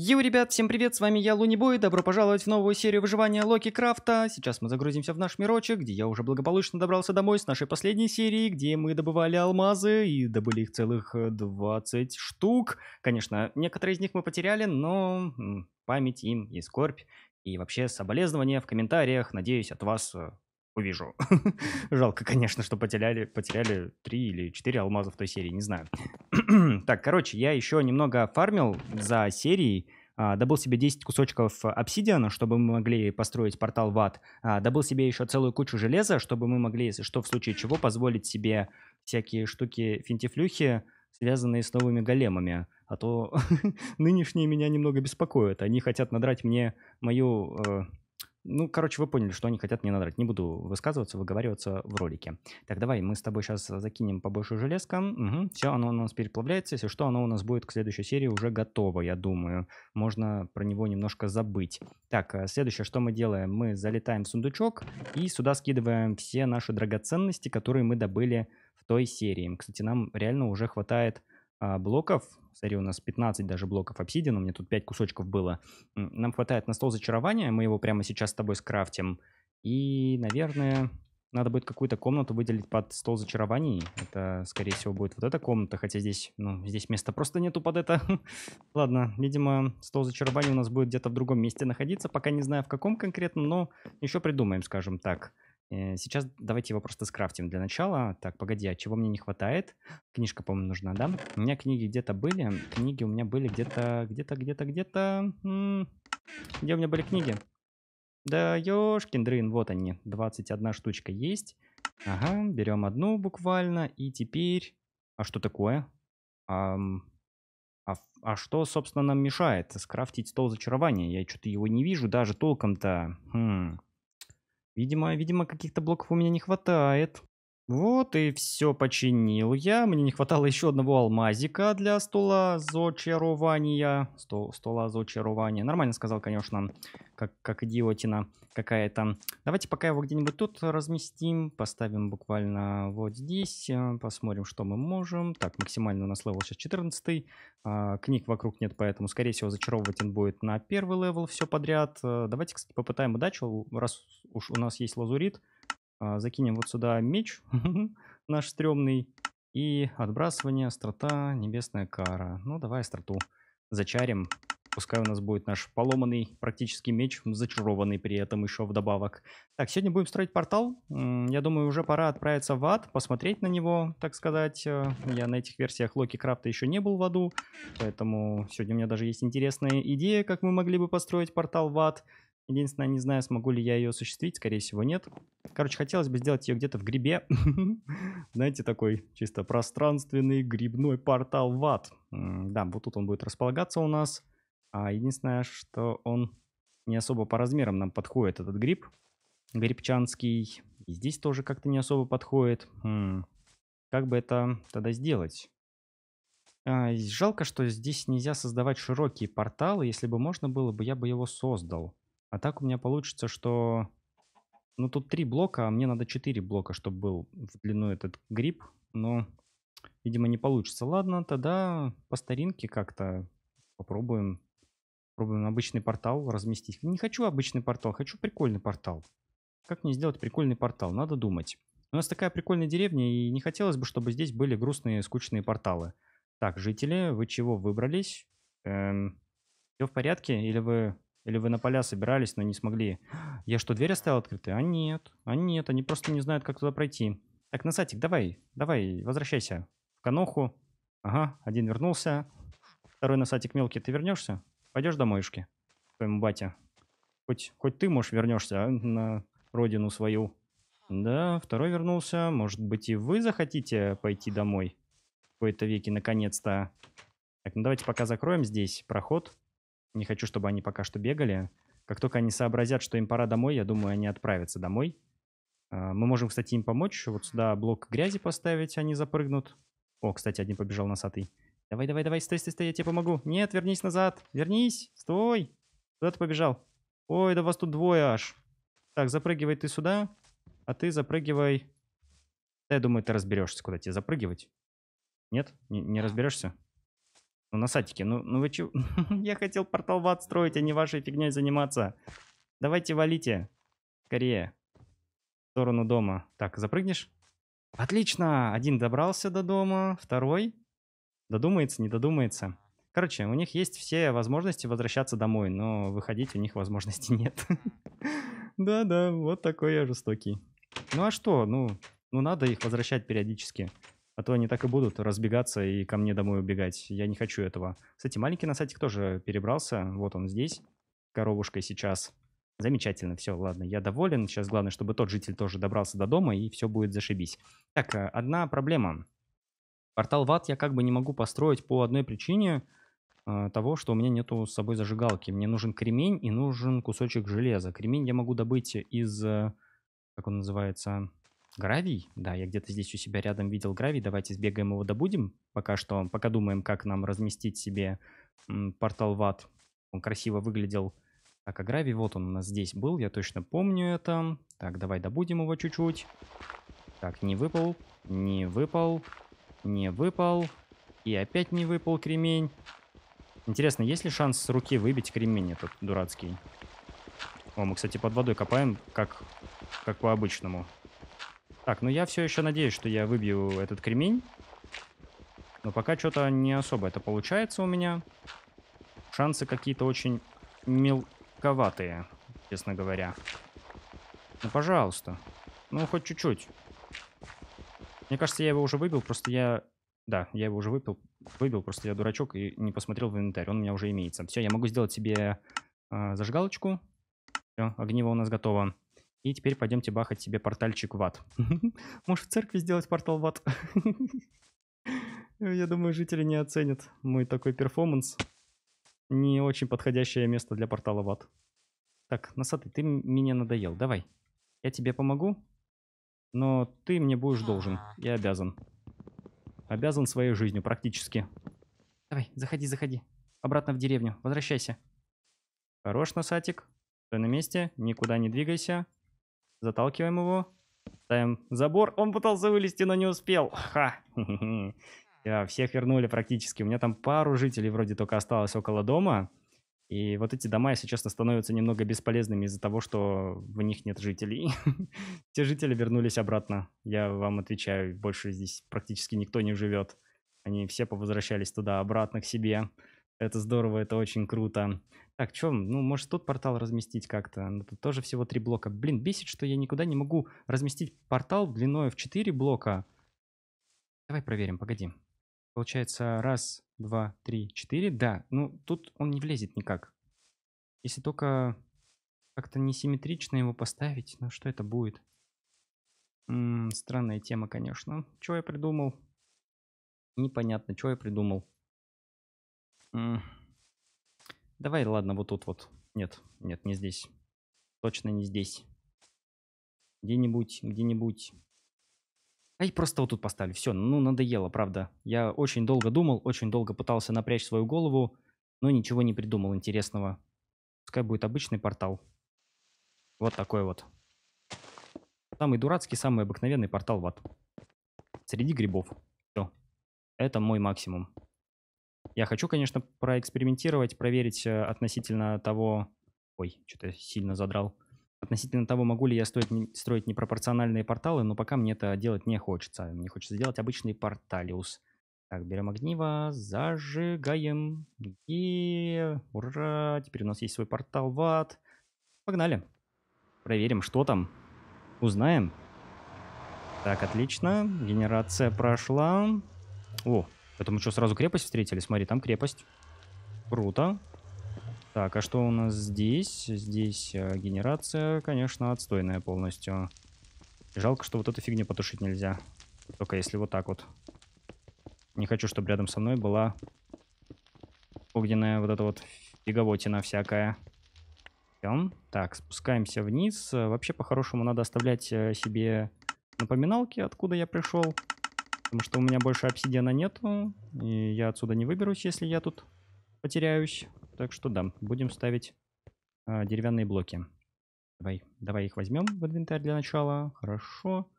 Йоу, ребят, всем привет, с вами я, Лунибой, добро пожаловать в новую серию выживания Локи Крафта. Сейчас мы загрузимся в наш мирочек, где я уже благополучно добрался домой с нашей последней серии, где мы добывали алмазы и добыли их целых 20 э, штук. Конечно, некоторые из них мы потеряли, но память им и скорбь. И вообще соболезнования в комментариях, надеюсь, от вас э, увижу. Жалко, конечно, что потеряли, потеряли 3 или 4 алмаза в той серии, не знаю. так, короче, я еще немного фармил за серией. А, добыл себе 10 кусочков обсидиана, чтобы мы могли построить портал в ад. А, добыл себе еще целую кучу железа, чтобы мы могли, если что, в случае чего, позволить себе всякие штуки финтифлюхи, связанные с новыми големами. А то нынешние меня немного беспокоят. Они хотят надрать мне мою... Э, ну, короче, вы поняли, что они хотят мне надрать. Не буду высказываться, выговариваться в ролике. Так, давай мы с тобой сейчас закинем побольше железка. Угу, все, оно у нас переплавляется. Если что, оно у нас будет к следующей серии уже готово, я думаю. Можно про него немножко забыть. Так, э, следующее, что мы делаем? Мы залетаем в сундучок и сюда скидываем все наши драгоценности, которые мы добыли в той серии. Кстати, нам реально уже хватает а, блоков. Смотри, у нас 15 даже блоков обсидиан, у меня тут 5 кусочков было. Нам хватает на стол зачарования, мы его прямо сейчас с тобой скрафтим. И, наверное, надо будет какую-то комнату выделить под стол зачарований. Это, скорее всего, будет вот эта комната, хотя здесь, ну, здесь места просто нету под это. Ладно, видимо, стол зачарований у нас будет где-то в другом месте находиться, пока не знаю в каком конкретном, но еще придумаем, скажем так. Э, сейчас давайте его просто скрафтим для начала. Так, погоди, а чего мне не хватает? Книжка, по-моему, нужна, да? У меня книги где-то были. Книги у меня были где-то, где-то, где-то, где-то... Где у меня были книги? Да ёшкин дрын, вот они. 21 штучка есть. Ага, берем одну буквально. И теперь... А что такое? Ам... А, а что, собственно, нам мешает скрафтить стол зачарования? Я что-то его не вижу даже толком-то. Хм... Видимо, видимо, каких-то блоков у меня не хватает. Вот и все починил я. Мне не хватало еще одного алмазика для стола зачарования. Сто, стола зачарования. Нормально сказал, конечно, как, как идиотина какая-то. Давайте пока его где-нибудь тут разместим. Поставим буквально вот здесь. Э, посмотрим, что мы можем. Так, максимально у нас левел сейчас 14. А, книг вокруг нет, поэтому, скорее всего, зачаровывать он будет на первый левел все подряд. А, давайте, кстати, попытаем удачу, раз уж у нас есть лазурит. А, закинем вот сюда меч наш стрёмный. И отбрасывание, острота, небесная кара. Ну, давай остроту зачарим. Пускай у нас будет наш поломанный практически меч, зачарованный при этом еще вдобавок. Так, сегодня будем строить портал. Я думаю, уже пора отправиться в ад, посмотреть на него, так сказать. Э, я на этих версиях Локи Крафта еще не был в аду, поэтому сегодня у меня даже есть интересная идея, как мы могли бы построить портал в ад. Единственное, не знаю, смогу ли я ее осуществить. Скорее всего, нет. Короче, хотелось бы сделать ее где-то в грибе. Знаете, такой чисто пространственный грибной портал в ад. Да, вот тут он будет располагаться у нас. А Единственное, что он не особо по размерам нам подходит, этот гриб. Грибчанский. И здесь тоже как-то не особо подходит. Как бы это тогда сделать? А, жалко, что здесь нельзя создавать широкие порталы. Если бы можно было бы, я бы его создал. А так у меня получится, что... Ну, тут три блока, а мне надо четыре блока, чтобы был в длину этот гриб. Но, видимо, не получится. Ладно, тогда по старинке как-то попробуем. Попробуем обычный портал разместить. Не хочу обычный портал, хочу прикольный портал. Как мне сделать прикольный портал? Надо думать. У нас такая прикольная деревня, и не хотелось бы, чтобы здесь были грустные, скучные порталы. Так, жители, вы чего выбрались? Эм, все в порядке? Или вы или вы на поля собирались, но не смогли. Я что, дверь оставил открытой? А нет, а нет, они просто не знают, как туда пройти. Так, Насатик, давай, давай, возвращайся в каноху. Ага, один вернулся. Второй Насатик мелкий, ты вернешься? Пойдешь домой, Ишки, к твоему бате? Хоть, хоть ты, можешь вернешься а, на родину свою. Да, второй вернулся. Может быть, и вы захотите пойти домой? В кои-то веки, наконец-то. Так, ну давайте пока закроем здесь проход. Не хочу, чтобы они пока что бегали. Как только они сообразят, что им пора домой, я думаю, они отправятся домой. А, мы можем, кстати, им помочь. Вот сюда блок грязи поставить, они запрыгнут. О, кстати, один побежал носатый. Давай, давай, давай, стой, стой, стой, я тебе помогу. Нет, вернись назад, вернись, стой. Куда ты побежал? Ой, да вас тут двое аж. Так, запрыгивай ты сюда, а ты запрыгивай. Да, я думаю, ты разберешься, куда тебе запрыгивать. Нет? Не, не разберешься? Ну, на сатике, ну, ну вы чё? Я хотел портал в ад строить, а не вашей фигней заниматься. Давайте валите. Скорее. В сторону дома. Так, запрыгнешь? Отлично! Один добрался до дома, второй додумается, не додумается. Короче, у них есть все возможности возвращаться домой, но выходить у них возможности нет. Да-да, вот такой я жестокий. Ну а что, ну, ну надо их возвращать периодически. А то они так и будут разбегаться и ко мне домой убегать. Я не хочу этого. Кстати, маленький на носатик тоже перебрался. Вот он здесь, коровушкой сейчас. Замечательно, все, ладно, я доволен. Сейчас главное, чтобы тот житель тоже добрался до дома, и все будет зашибись. Так, э, одна проблема. Портал ват я как бы не могу построить по одной причине э, того, что у меня нету с собой зажигалки. Мне нужен кремень и нужен кусочек железа. Кремень я могу добыть из, э, как он называется, Гравий, да, я где-то здесь у себя рядом видел гравий. Давайте сбегаем его добудем. Пока что, пока думаем, как нам разместить себе портал ват. Он красиво выглядел. Так, а гравий, вот он у нас здесь был, я точно помню это. Так, давай добудем его чуть-чуть. Так, не выпал, не выпал, не выпал. И опять не выпал кремень. Интересно, есть ли шанс с руки выбить кремень этот дурацкий? О, мы, кстати, под водой копаем, как, как по-обычному. Так, ну я все еще надеюсь, что я выбью этот кремень. Но пока что-то не особо это получается у меня. Шансы какие-то очень мелковатые, честно говоря. Ну, пожалуйста. Ну, хоть чуть-чуть. Мне кажется, я его уже выбил, просто я... Да, я его уже выпил, выбил, просто я дурачок и не посмотрел в инвентарь. Он у меня уже имеется. Все, я могу сделать себе э, зажигалочку. Все, огниво у нас готово. И теперь пойдемте бахать себе портальчик в ад. Может в церкви сделать портал в ад? Я думаю, жители не оценят мой такой перформанс. Не очень подходящее место для портала в ад. Так, носатый, ты меня надоел, давай. Я тебе помогу, но ты мне будешь должен. Я обязан. Обязан своей жизнью практически. Давай, заходи, заходи. Обратно в деревню, возвращайся. Хорош, носатик. Стой на месте, никуда не двигайся. Заталкиваем его. Ставим забор. Он пытался вылезти, но не успел. Ха! Да, всех вернули практически. У меня там пару жителей вроде только осталось около дома. И вот эти дома, если честно, становятся немного бесполезными из-за того, что в них нет жителей. Те жители вернулись обратно. Я вам отвечаю, больше здесь практически никто не живет. Они все повозвращались туда, обратно к себе. Это здорово, это очень круто. Так, что, ну, может, тут портал разместить как-то? Ну, тут тоже всего три блока. Блин, бесит, что я никуда не могу разместить портал длиной в четыре блока. Давай проверим, погоди. Получается, раз, два, три, четыре. Да, ну, тут он не влезет никак. Если только как-то несимметрично его поставить, ну, что это будет? М -м, странная тема, конечно. Чего я придумал? Непонятно, чего я придумал. Давай, ладно, вот тут вот. Нет, нет, не здесь. Точно не здесь. Где-нибудь, где-нибудь. Ай, просто вот тут поставлю. Все, ну надоело, правда. Я очень долго думал, очень долго пытался напрячь свою голову, но ничего не придумал интересного. Пускай будет обычный портал. Вот такой вот. Самый дурацкий, самый обыкновенный портал в ад. Среди грибов. Все. Это мой максимум. Я хочу, конечно, проэкспериментировать, проверить э, относительно того... Ой, что-то сильно задрал. Относительно того, могу ли я строить, строить непропорциональные порталы, но пока мне это делать не хочется. Мне хочется сделать обычный порталиус. Так, берем огниво, зажигаем. И ура, теперь у нас есть свой портал в ад. Погнали. Проверим, что там. Узнаем. Так, отлично. Генерация прошла. О, это мы что, сразу крепость встретили? Смотри, там крепость. Круто. Так, а что у нас здесь? Здесь э, генерация, конечно, отстойная полностью. Жалко, что вот эту фигню потушить нельзя. Только если вот так вот. Не хочу, чтобы рядом со мной была огненная вот эта вот фиговотина всякая. Идем. Так, спускаемся вниз. Э, вообще, по-хорошему, надо оставлять э, себе напоминалки, откуда я пришел. Потому что у меня больше обсидиана нету. И я отсюда не выберусь, если я тут потеряюсь. Так что да, будем ставить э, деревянные блоки. Давай, давай их возьмем в инвентарь для начала. Хорошо.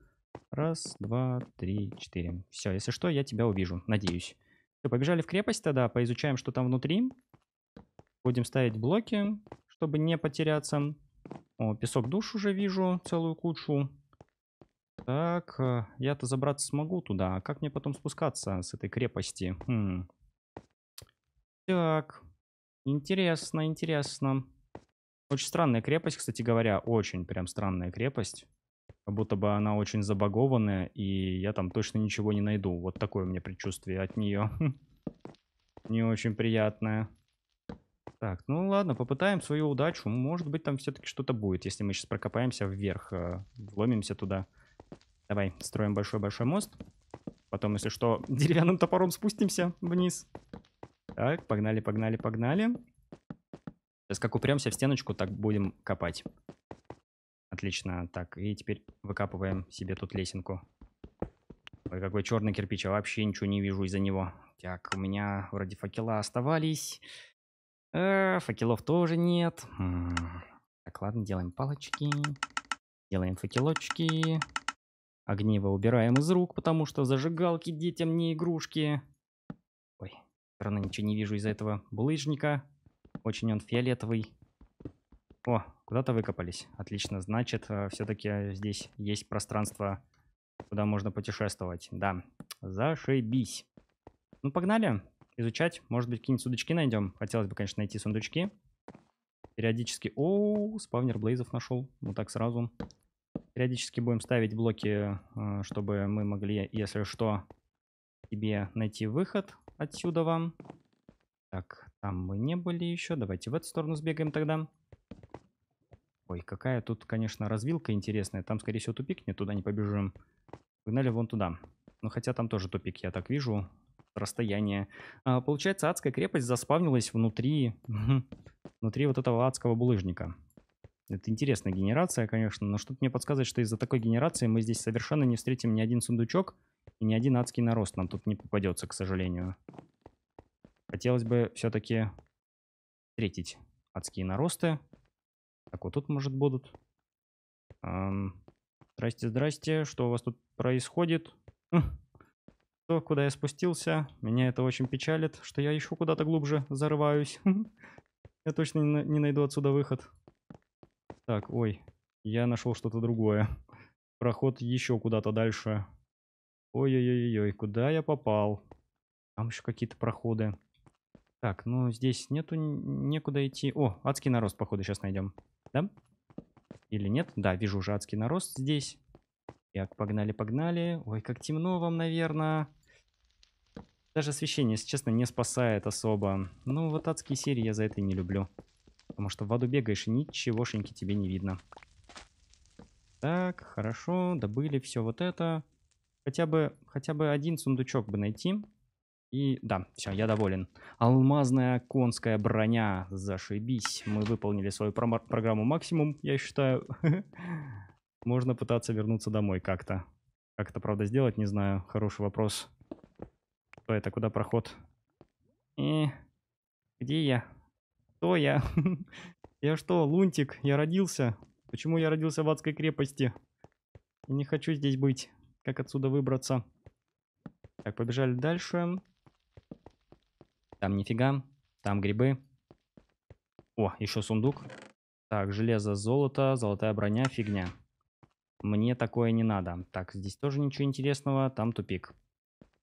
Раз, два, три, четыре. Все, если что, я тебя увижу, надеюсь. Все, побежали в крепость тогда, поизучаем, что там внутри. Будем ставить блоки, чтобы не потеряться. О, песок душ уже вижу, целую кучу. Так, э, я-то забраться смогу туда. А как мне потом спускаться с этой крепости? Хм. Так, интересно, интересно. Очень странная крепость, кстати говоря. Очень прям странная крепость. Как будто бы она очень забагованная, и я там точно ничего не найду. Вот такое у меня предчувствие от нее. Хм. Не очень приятное. Так, ну ладно, попытаем свою удачу. Может быть, там все-таки что-то будет, если мы сейчас прокопаемся вверх, э, вломимся туда. Давай, строим большой-большой мост. Потом, если что, деревянным топором спустимся вниз. Так, погнали, погнали, погнали. Сейчас как упремся в стеночку, так будем копать. Отлично. Так, и теперь выкапываем себе тут лесенку. Ой, какой черный кирпич, я а вообще ничего не вижу из-за него. Так, у меня вроде факела оставались. а, факелов тоже нет. Так, ладно, делаем палочки. Делаем факелочки. Огниво а убираем из рук, потому что зажигалки детям не игрушки. Ой, все равно ничего не вижу из-за этого булыжника. Очень он фиолетовый. О, куда-то выкопались. Отлично, значит, э, все-таки здесь есть пространство, куда можно путешествовать. Да, зашибись. Ну, погнали изучать. Может быть, какие-нибудь сундучки найдем. Хотелось бы, конечно, найти сундучки. Периодически... О, спавнер Блейзов нашел. Вот так сразу. Периодически будем ставить блоки, э, чтобы мы могли, если что, тебе найти выход отсюда вам. Так, там мы не были еще. Давайте в эту сторону сбегаем тогда. Ой, какая тут, конечно, развилка интересная. Там, скорее всего, тупик, не туда не побежим. Погнали вон туда. Ну, хотя там тоже тупик, я так вижу. Расстояние. А, получается, адская крепость заспавнилась внутри... Внутри вот этого адского булыжника. Это интересная генерация, конечно, но что-то мне подсказывает, что из-за такой генерации мы здесь совершенно не встретим ни один сундучок и ни один адский нарост нам тут не попадется, к сожалению. Хотелось бы все-таки встретить адские наросты. Так, вот тут, может, будут. Эм, здрасте, здрасте, что у вас тут происходит? Хм, то, куда я спустился, меня это очень печалит, что я еще куда-то глубже зарываюсь. Я точно не найду отсюда выход. Так, ой, я нашел что-то другое. Проход еще куда-то дальше. Ой-ой-ой-ой, куда я попал? Там еще какие-то проходы. Так, ну здесь нету некуда идти. О, адский нарост, походу, сейчас найдем. Да? Или нет? Да, вижу уже адский нарост здесь. Так, погнали, погнали. Ой, как темно вам, наверное. Даже освещение, если честно, не спасает особо. Ну, вот адские серии я за это и не люблю. Потому что в воду бегаешь, и ничегошеньки тебе не видно. Так, хорошо, добыли все вот это. Хотя бы, хотя бы один сундучок бы найти. И да, все, я доволен. Алмазная конская броня, зашибись. Мы выполнили свою про программу максимум, я считаю. Можно пытаться вернуться домой как-то. Как это, правда, сделать, не знаю. Хороший вопрос. Кто это, куда проход? И э, где я? Кто я? Я что, лунтик? Я родился? Почему я родился в адской крепости? Не хочу здесь быть. Как отсюда выбраться? Так, побежали дальше. Там нифига. Там грибы. О, еще сундук. Так, железо, золото, золотая броня, фигня. Мне такое не надо. Так, здесь тоже ничего интересного, там тупик.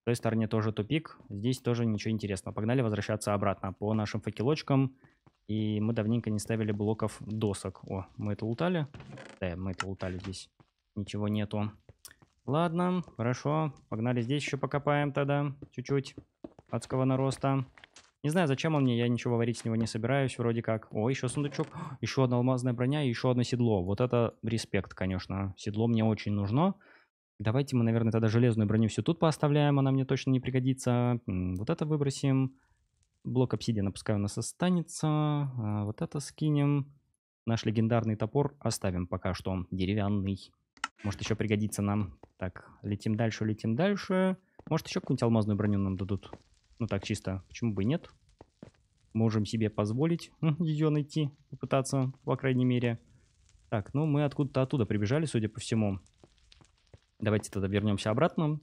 С той стороне тоже тупик, здесь тоже ничего интересного. Погнали возвращаться обратно по нашим факелочкам. И мы давненько не ставили блоков досок. О, мы это лутали? Да, мы это лутали здесь. Ничего нету. Ладно, хорошо. Погнали здесь еще покопаем тогда. Чуть-чуть адского нароста. Не знаю, зачем он мне, я ничего варить с него не собираюсь, вроде как. О, еще сундучок, еще одна алмазная броня и еще одно седло. Вот это респект, конечно. Седло мне очень нужно. Давайте мы, наверное, тогда железную броню всю тут поставляем, она мне точно не пригодится. Вот это выбросим. Блок обсидиана пускай у нас останется. А вот это скинем. Наш легендарный топор оставим пока что. Он деревянный. Может еще пригодится нам. Так, летим дальше, летим дальше. Может еще какую-нибудь алмазную броню нам дадут. Ну так, чисто. Почему бы и нет? Можем себе позволить хм, ее найти. Попытаться, по крайней мере. Так, ну мы откуда-то оттуда прибежали, судя по всему. Давайте тогда вернемся обратно.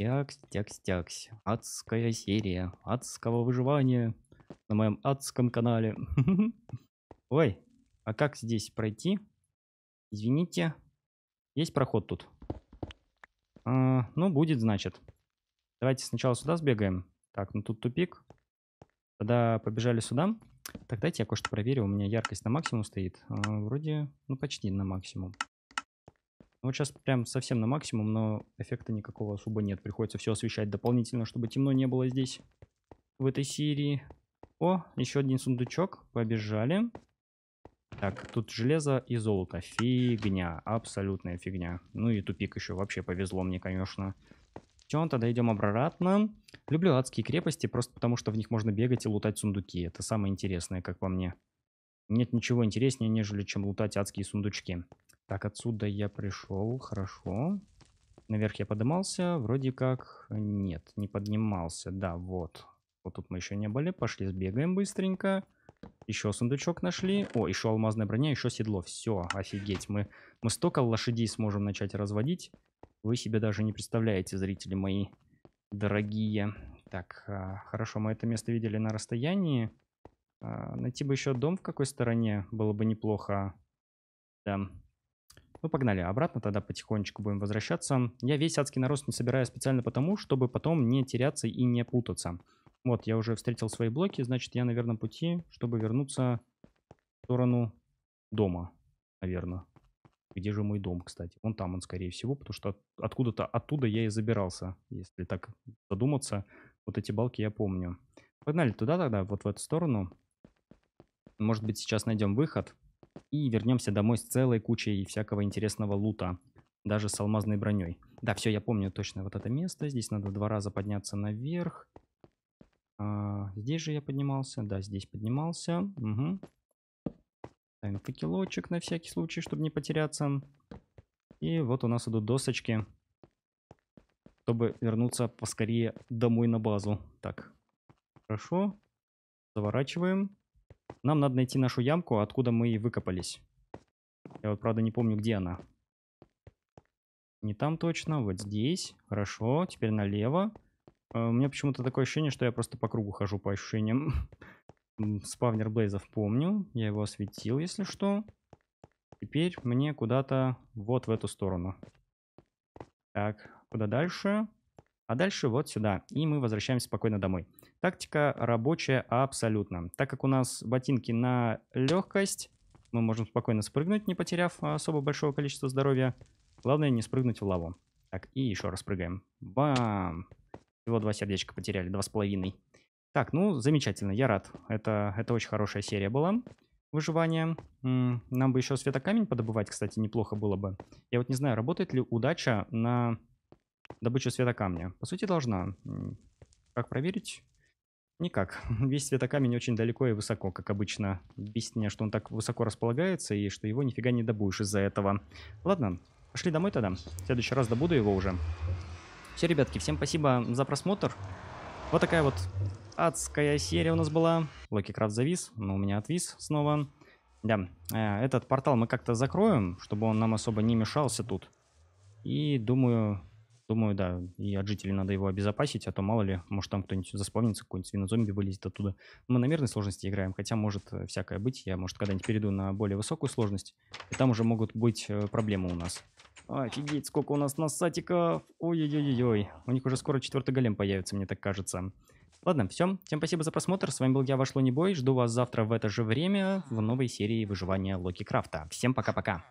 Тякс, тякс, тякс. Адская серия адского выживания на моем адском канале. Ой, а как здесь пройти? Извините, есть проход тут? А, ну, будет, значит. Давайте сначала сюда сбегаем. Так, ну тут тупик. Тогда побежали сюда. Так, дайте я кое-что проверю. У меня яркость на максимум стоит. А, вроде, ну, почти на максимум. Ну, вот сейчас прям совсем на максимум, но эффекта никакого особо нет. Приходится все освещать дополнительно, чтобы темно не было здесь, в этой серии. О, еще один сундучок. Побежали. Так, тут железо и золото. Фигня. Абсолютная фигня. Ну и тупик еще. Вообще повезло мне, конечно. Все, тогда идем обратно. Люблю адские крепости, просто потому что в них можно бегать и лутать сундуки. Это самое интересное, как по мне. Нет ничего интереснее, нежели чем лутать адские сундучки. Так, отсюда я пришел, хорошо. Наверх я поднимался, вроде как... Нет, не поднимался, да, вот. Вот тут мы еще не были, пошли сбегаем быстренько. Еще сундучок нашли. О, еще алмазная броня, еще седло. Все, офигеть, мы, мы столько лошадей сможем начать разводить. Вы себе даже не представляете, зрители мои дорогие. Так, а, хорошо, мы это место видели на расстоянии. А, найти бы еще дом в какой стороне было бы неплохо. Да. Ну, погнали. Обратно тогда потихонечку будем возвращаться. Я весь адский нарост не собираю специально потому, чтобы потом не теряться и не путаться. Вот, я уже встретил свои блоки, значит, я на верном пути, чтобы вернуться в сторону дома, наверное. Где же мой дом, кстати? Вон там он, скорее всего, потому что откуда-то оттуда я и забирался, если так задуматься. Вот эти балки я помню. Погнали туда тогда, вот в эту сторону. Может быть, сейчас найдем выход. И вернемся домой с целой кучей всякого интересного лута. Даже с алмазной броней. Да, все, я помню точно вот это место. Здесь надо два раза подняться наверх. А, здесь же я поднимался. Да, здесь поднимался. Угу. Ставим факелочек на всякий случай, чтобы не потеряться. И вот у нас идут досочки, чтобы вернуться поскорее домой на базу. Так, хорошо. Заворачиваем. Нам надо найти нашу ямку, откуда мы и выкопались. Я вот, правда, не помню, где она. Не там точно, вот здесь. Хорошо, теперь налево. Э, у меня почему-то такое ощущение, что я просто по кругу хожу по ощущениям. Спавнер Блейзов помню. Я его осветил, если что. Теперь мне куда-то вот в эту сторону. Так, куда дальше? а дальше вот сюда, и мы возвращаемся спокойно домой. Тактика рабочая абсолютно. Так как у нас ботинки на легкость, мы можем спокойно спрыгнуть, не потеряв особо большого количества здоровья. Главное не спрыгнуть в лаву. Так, и еще раз прыгаем. Бам! Всего два сердечка потеряли, два с половиной. Так, ну, замечательно, я рад. Это, это очень хорошая серия была. Выживание. Нам бы еще светокамень подобывать, кстати, неплохо было бы. Я вот не знаю, работает ли удача на добычу светокамня? По сути, должна. Как проверить? Никак. Весь светокамень очень далеко и высоко, как обычно. Объяснение, что он так высоко располагается и что его нифига не добудешь из-за этого. Ладно, пошли домой тогда. В следующий раз добуду его уже. Все, ребятки, всем спасибо за просмотр. Вот такая вот адская серия у нас была. Локи Крафт завис, но у меня отвис снова. Да, э, этот портал мы как-то закроем, чтобы он нам особо не мешался тут. И думаю, Думаю, да, и от жителей надо его обезопасить, а то мало ли, может там кто-нибудь заспомнится, какой-нибудь свинозомби вылезет оттуда. Мы на мирной сложности играем, хотя может э, всякое быть. Я, может, когда-нибудь перейду на более высокую сложность, и там уже могут быть э, проблемы у нас. Офигеть, сколько у нас насатиков! Ой-ой-ой-ой. У них уже скоро четвертый голем появится, мне так кажется. Ладно, все. Всем спасибо за просмотр. С вами был я, Ваш Лунибой. Жду вас завтра в это же время в новой серии выживания Локи Крафта. Всем пока-пока.